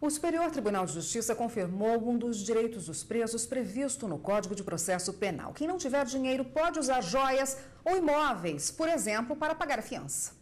O Superior Tribunal de Justiça confirmou um dos direitos dos presos previsto no Código de Processo Penal. Quem não tiver dinheiro pode usar joias ou imóveis, por exemplo, para pagar a fiança.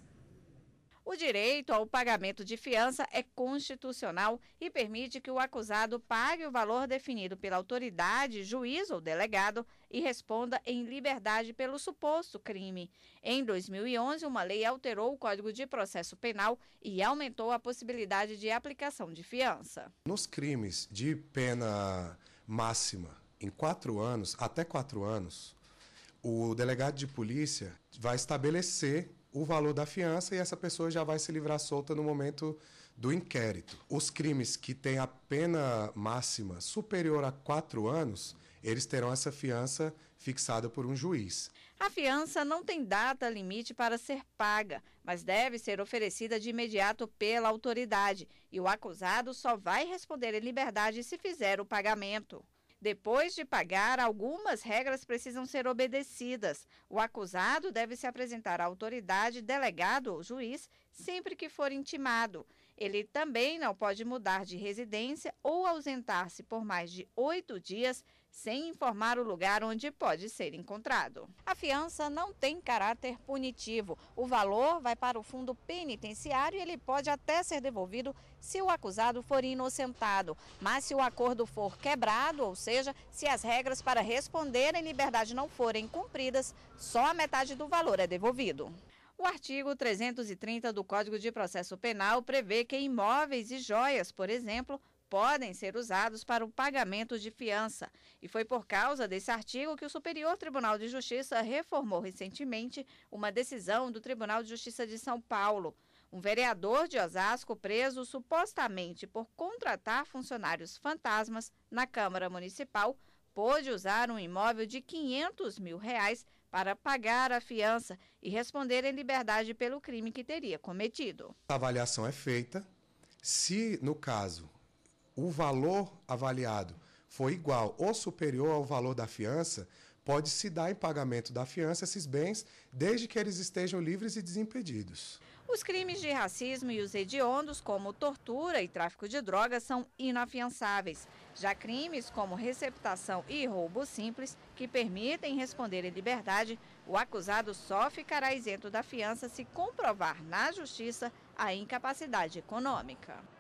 O direito ao pagamento de fiança é constitucional e permite que o acusado pague o valor definido pela autoridade, juiz ou delegado e responda em liberdade pelo suposto crime. Em 2011, uma lei alterou o Código de Processo Penal e aumentou a possibilidade de aplicação de fiança. Nos crimes de pena máxima em quatro anos, até quatro anos, o delegado de polícia vai estabelecer o valor da fiança e essa pessoa já vai se livrar solta no momento do inquérito. Os crimes que têm a pena máxima superior a quatro anos, eles terão essa fiança fixada por um juiz. A fiança não tem data limite para ser paga, mas deve ser oferecida de imediato pela autoridade e o acusado só vai responder em liberdade se fizer o pagamento. Depois de pagar, algumas regras precisam ser obedecidas. O acusado deve se apresentar à autoridade, delegado ou juiz sempre que for intimado. Ele também não pode mudar de residência ou ausentar-se por mais de oito dias sem informar o lugar onde pode ser encontrado. A fiança não tem caráter punitivo. O valor vai para o fundo penitenciário e ele pode até ser devolvido se o acusado for inocentado. Mas se o acordo for quebrado, ou seja, se as regras para responder em liberdade não forem cumpridas, só a metade do valor é devolvido. O artigo 330 do Código de Processo Penal prevê que imóveis e joias, por exemplo, podem ser usados para o pagamento de fiança. E foi por causa desse artigo que o Superior Tribunal de Justiça reformou recentemente uma decisão do Tribunal de Justiça de São Paulo. Um vereador de Osasco preso supostamente por contratar funcionários fantasmas na Câmara Municipal pôde usar um imóvel de 500 mil reais para pagar a fiança e responder em liberdade pelo crime que teria cometido. A avaliação é feita. Se, no caso, o valor avaliado foi igual ou superior ao valor da fiança, pode se dar em pagamento da fiança esses bens, desde que eles estejam livres e desimpedidos. Os crimes de racismo e os hediondos, como tortura e tráfico de drogas, são inafiançáveis. Já crimes como receptação e roubo simples, que permitem responder em liberdade, o acusado só ficará isento da fiança se comprovar na justiça a incapacidade econômica.